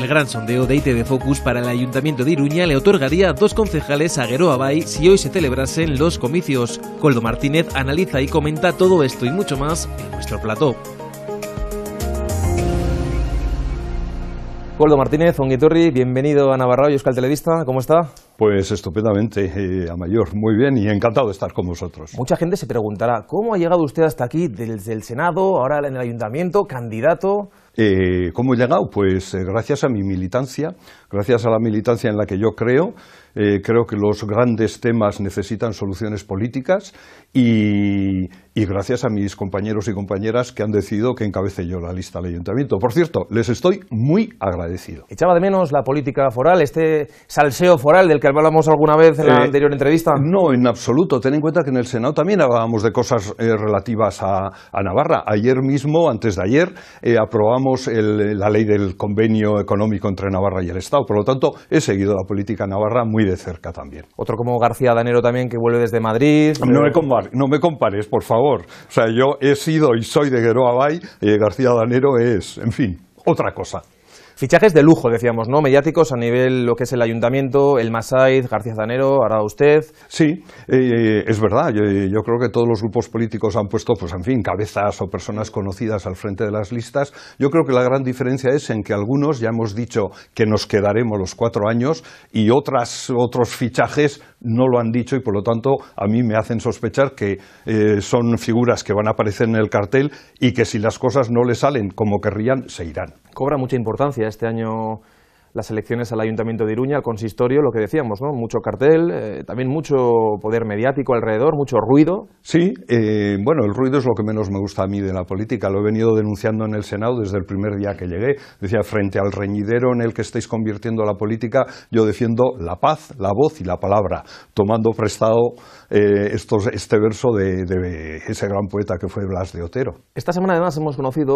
El gran sondeo de de Focus para el Ayuntamiento de Iruña le otorgaría dos concejales a Guerrero Abay si hoy se celebrasen los comicios. Coldo Martínez analiza y comenta todo esto y mucho más en nuestro plató. Coldo Martínez, Onguitorri, bienvenido a Navarra y Euskal Televista, ¿cómo está? Pues estupendamente, eh, a mayor, muy bien y encantado de estar con vosotros. Mucha gente se preguntará, ¿cómo ha llegado usted hasta aquí desde el Senado, ahora en el Ayuntamiento, candidato? Eh, ¿Cómo he llegado? Pues eh, gracias a mi militancia, gracias a la militancia en la que yo creo, eh, creo que los grandes temas necesitan soluciones políticas y, gracias a mis compañeros y compañeras que han decidido que encabece yo la lista del ayuntamiento. Por cierto, les estoy muy agradecido. Echaba de menos la política foral, este salseo foral del que hablamos alguna vez en la eh, anterior entrevista. No, en absoluto. Ten en cuenta que en el Senado también hablábamos de cosas eh, relativas a, Navarra. Ayer mismo, antes de ayer, aprobamos la ley del convenio económico entre Navarra y el Estado. Por lo tanto, he seguido la política navarra muy de cerca también. Otro como García Danero también, que vuelve desde Madrid. No me, compares, no me compares por favor. O sea, yo he sido y soy de Gueroa Bay, y eh, García Danero es, en fin, otra cosa. Fichajes de lujo, decíamos, ¿no? Mediáticos a nivel lo que es el ayuntamiento, el Masaid, García Zanero, ahora usted. Sí, eh, eh, es verdad. Eh, yo, creo que todos los grupos políticos han puesto, pues en fin, cabezas o personas conocidas al frente de las listas. Yo creo que la gran diferencia es en que algunos ya hemos dicho que nos quedaremos los cuatro años y otras, otros fichajes no lo han dicho y por lo tanto a mí me hacen sospechar que son figuras que van a aparecer en el cartel y que si las cosas no le salen como querrían, se irán. Cobra mucha importancia este año las elecciones al Ayuntamiento de Iruña, al consistorio, lo que decíamos, ¿no? Mucho cartel, eh, también mucho poder mediático alrededor, mucho ruido. Sí, eh, bueno, el ruido es lo que menos me gusta a mí de la política. Lo he venido denunciando en el Senado desde el primer día que llegué. Decía, frente al reñidero en el que estáis convirtiendo la política, yo defiendo la paz, la voz y la palabra, tomando prestado eh, estos, este verso de, de, ese gran poeta que fue Blas de Otero. Esta semana además hemos conocido,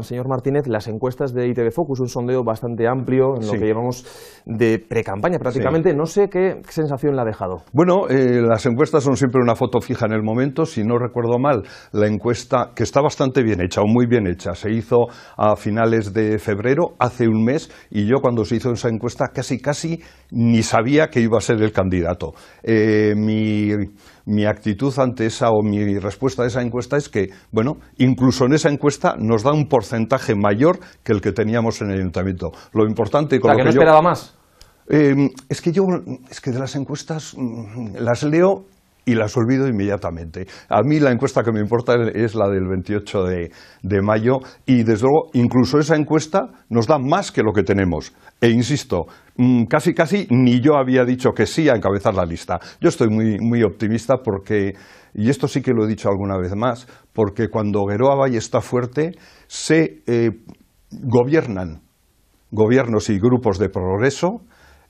señor Martínez, las encuestas de ITV Focus, un sondeo bastante amplio en lo que llevamos de pre-campaña prácticamente. No sé qué sensación le ha dejado. Bueno, eh, las encuestas son siempre una foto fija en el momento. Si no recuerdo mal, la encuesta, que está bastante bien hecha o muy bien hecha, se hizo a finales de febrero, hace un mes, y yo cuando se hizo esa encuesta casi, casi ni sabía que iba a ser el candidato. Eh, mi mi actitud ante esa o mi respuesta a esa encuesta es que, bueno, incluso en esa encuesta nos da un porcentaje mayor que el que teníamos en el ayuntamiento. Lo importante con que, esperaba más. Eh, es que yo, es que de las encuestas mm, las leo y las olvido inmediatamente. A mí la encuesta que me importa es la del 28 de, mayo y desde luego incluso esa encuesta nos da más que lo que tenemos. E insisto, mm, casi casi ni yo había dicho que sí a encabezar la lista. Yo estoy muy, muy optimista porque, y esto sí que lo he dicho alguna vez más, porque cuando Geroa y está fuerte se eh, gobiernan gobiernos y grupos de progreso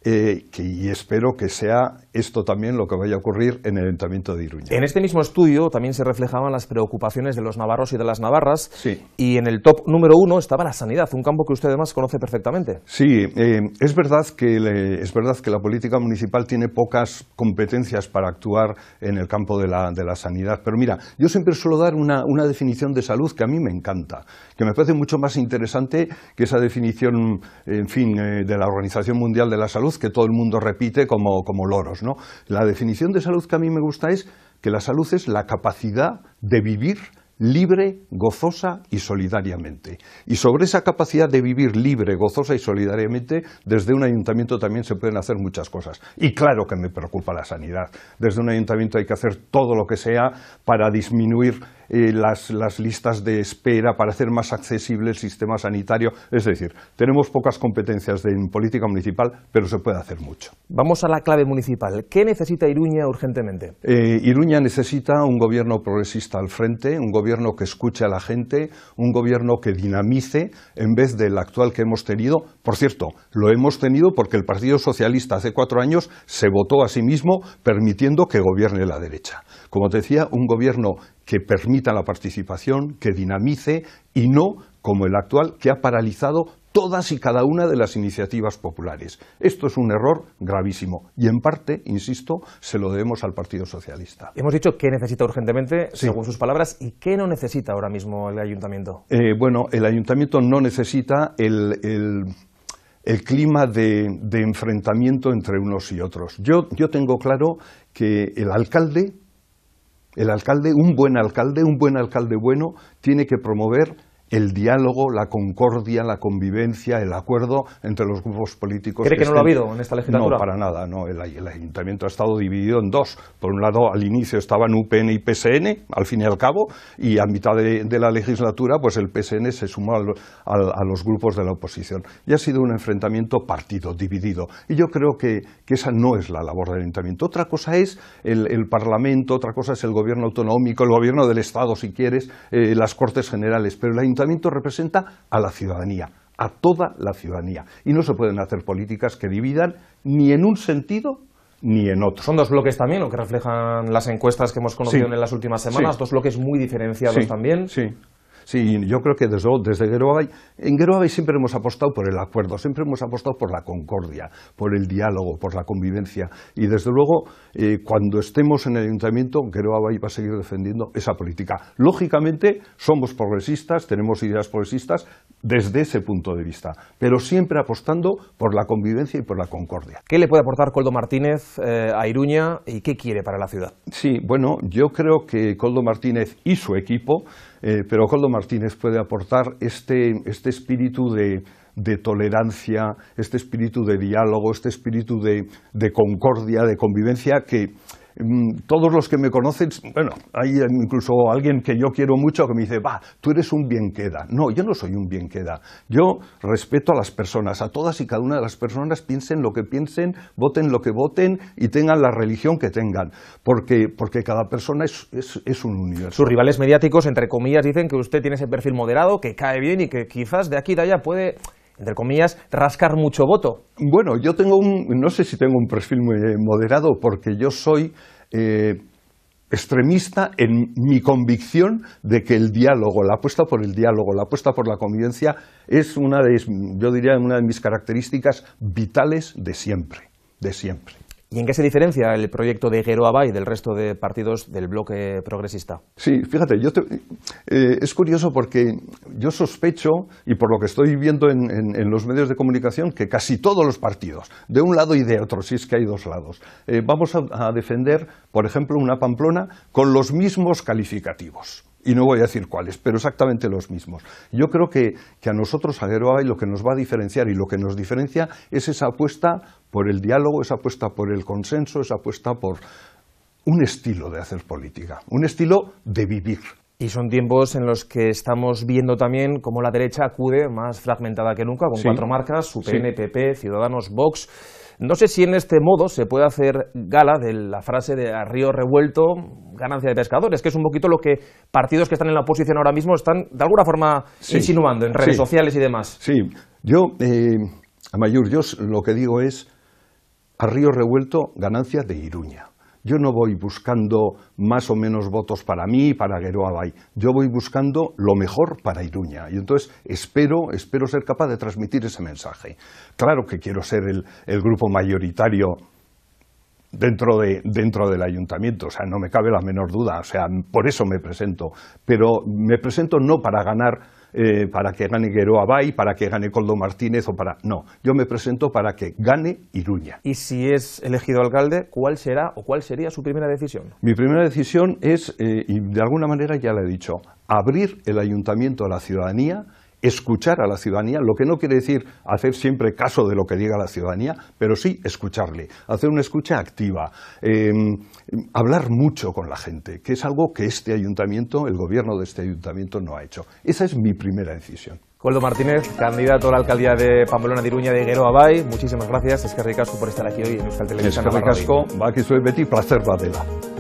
eh, y espero que sea esto también lo que vaya a ocurrir en el Ayuntamiento de Iruña. En este mismo estudio también se reflejaban las preocupaciones de los navarros y de las navarras, y en el top número uno estaba la sanidad, un campo que usted además conoce perfectamente. Sí, eh, es, verdad que es verdad que la política municipal tiene pocas competencias para actuar en el campo de la, de la sanidad, pero mira, yo siempre suelo dar una, definición de salud que a mí me encanta, que me parece mucho más interesante que esa definición, en fin, eh, de la Organización Mundial de la Salud, que todo el mundo repite como, loros. La definición de salud que a mí me gusta es que la salud es la capacidad de vivir libre, gozosa y solidariamente. Y sobre esa capacidad de vivir libre, gozosa y solidariamente, desde un ayuntamiento también se pueden hacer muchas cosas. Y claro que me preocupa la sanidad. Desde un ayuntamiento hay que hacer todo lo que sea para disminuir eh, las, listas de espera, para hacer más accesible el sistema sanitario. Es decir, tenemos pocas competencias en política municipal, pero se puede hacer mucho. Vamos a la clave municipal. ¿Qué necesita Iruña urgentemente? Eh, Iruña necesita un gobierno progresista al frente, un gobierno que escuche a la gente, un gobierno que dinamice en vez del actual que hemos tenido. Por cierto, lo hemos tenido porque el Partido Socialista hace cuatro años se votó a sí mismo permitiendo que gobierne la derecha. Como te decía, un gobierno que permita la participación, que dinamice y no como el actual que ha paralizado todas y cada una de las iniciativas populares. Esto es un error gravísimo y en parte, insisto, se lo debemos al Partido Socialista. Hemos dicho qué necesita urgentemente, según sus palabras, y qué no necesita ahora mismo el ayuntamiento. Eh, bueno, el ayuntamiento no necesita el, clima de, enfrentamiento entre unos y otros. Yo, yo tengo claro que el alcalde el alcalde, un buen alcalde, un buen alcalde bueno, tiene que promover el diálogo, la concordia, la convivencia, el acuerdo entre los grupos políticos. ¿Cree que, no lo ha habido en esta legislatura? No, para nada. No. El, ayuntamiento ha estado dividido en dos. Por un lado, al inicio estaban UPN y PSN, al fin y al cabo, y a mitad de, la legislatura, pues el PSN se sumó a los grupos de la oposición. Y ha sido un enfrentamiento partido, dividido. Y yo creo que, esa no es la labor del ayuntamiento. Otra cosa es el, Parlamento, otra cosa es el gobierno autonómico, el gobierno del Estado, si quieres, eh, las Cortes Generales. Pero la ayuntamiento representa a la ciudadanía, a toda la ciudadanía. Y no se pueden hacer políticas que dividan ni en un sentido ni en otro. Son dos bloques también, lo que reflejan las encuestas que hemos conocido en las últimas semanas, dos bloques muy diferenciados también. Sí. Sí, yo creo que desde, desde en Gerobay siempre hemos apostado por el acuerdo, siempre hemos apostado por la concordia, por el diálogo, por la convivencia. Y desde luego, eh, cuando estemos en el ayuntamiento, Gerobay va a seguir defendiendo esa política. Lógicamente, somos progresistas, tenemos ideas progresistas desde ese punto de vista, pero siempre apostando por la convivencia y por la concordia. ¿Qué le puede aportar Coldo Martínez eh, a Iruña y qué quiere para la ciudad? Sí, bueno, yo creo que Coldo Martínez y su equipo eh, pero Coldo Martínez puede aportar este, este espíritu de, tolerancia, este espíritu de diálogo, este espíritu de concordia, de convivencia que Mm, todos los que me conocen, bueno, hay incluso alguien que yo quiero mucho que me dice, va, tú eres un bien queda. No, yo no soy un bien queda. Yo respeto a las personas, a todas y cada una de las personas, piensen lo que piensen, voten lo que voten y tengan la religión que tengan, porque, cada persona es, es, es un universo. Sus rivales mediáticos, entre comillas, dicen que usted tiene ese perfil moderado, que cae bien y que quizás de aquí y de allá puede entre comillas, rascar mucho voto. Bueno, yo tengo un, no sé si tengo un perfil moderado, porque yo soy eh, extremista en mi convicción de que el diálogo, la apuesta por el diálogo, la apuesta por la convivencia, es una de, yo diría, una de mis características vitales de siempre, de siempre. ¿Y en qué se diferencia el proyecto de Geroa Abay del resto de partidos del bloque progresista? Sí, fíjate, yo eh, es curioso porque yo sospecho, y por lo que estoy viendo en, los medios de comunicación, que casi todos los partidos, de un lado y de otro, si es que hay dos lados, eh, vamos a defender, por ejemplo, una Pamplona con los mismos calificativos y no voy a decir cuáles, pero exactamente los mismos. Yo creo que, a nosotros, a y lo que nos va a diferenciar y lo que nos diferencia es esa apuesta por el diálogo, esa apuesta por el consenso, esa apuesta por un estilo de hacer política, un estilo de vivir. Y son tiempos en los que estamos viendo también cómo la derecha acude más fragmentada que nunca, con cuatro marcas, UPN, PP, Ciudadanos, Vox. No sé si en este modo se puede hacer gala de la frase de a río revuelto, ganancia de pescadores, que es un poquito lo que partidos que están en la oposición ahora mismo están de alguna forma insinuando en redes sociales y demás. Sí, yo, eh, mayor yo lo que digo es a río revuelto, ganancia de Iruña. Yo no voy buscando más o menos votos para mí y para Abay, Yo voy buscando lo mejor para Iruña. Y entonces espero, ser capaz de transmitir ese mensaje. Claro que quiero ser el, grupo mayoritario dentro, dentro del ayuntamiento, o sea, no me cabe la menor duda, o sea, por eso me presento, pero me presento no para ganar eh, para que gane Guerrero Abay, para que gane Coldo Martínez o para... No, yo me presento para que gane Iruña. Y si es elegido alcalde, ¿cuál será o cuál sería su primera decisión? Mi primera decisión es, eh, y de alguna manera ya la he dicho, abrir el ayuntamiento a la ciudadanía escuchar a la ciudadanía, lo que no quiere decir hacer siempre caso de lo que diga la ciudadanía, pero sí escucharle, hacer una escucha activa, em, hablar mucho con la gente, que es algo que este ayuntamiento, el gobierno de este ayuntamiento no ha hecho. Esa es mi primera decisión. Coldo Martínez, candidato a la alcaldía de Pamplona de Iruña de Guero Abay, muchísimas gracias, es que por estar aquí hoy en Euskal Televisión. Es ricasco, soy Betty, placer,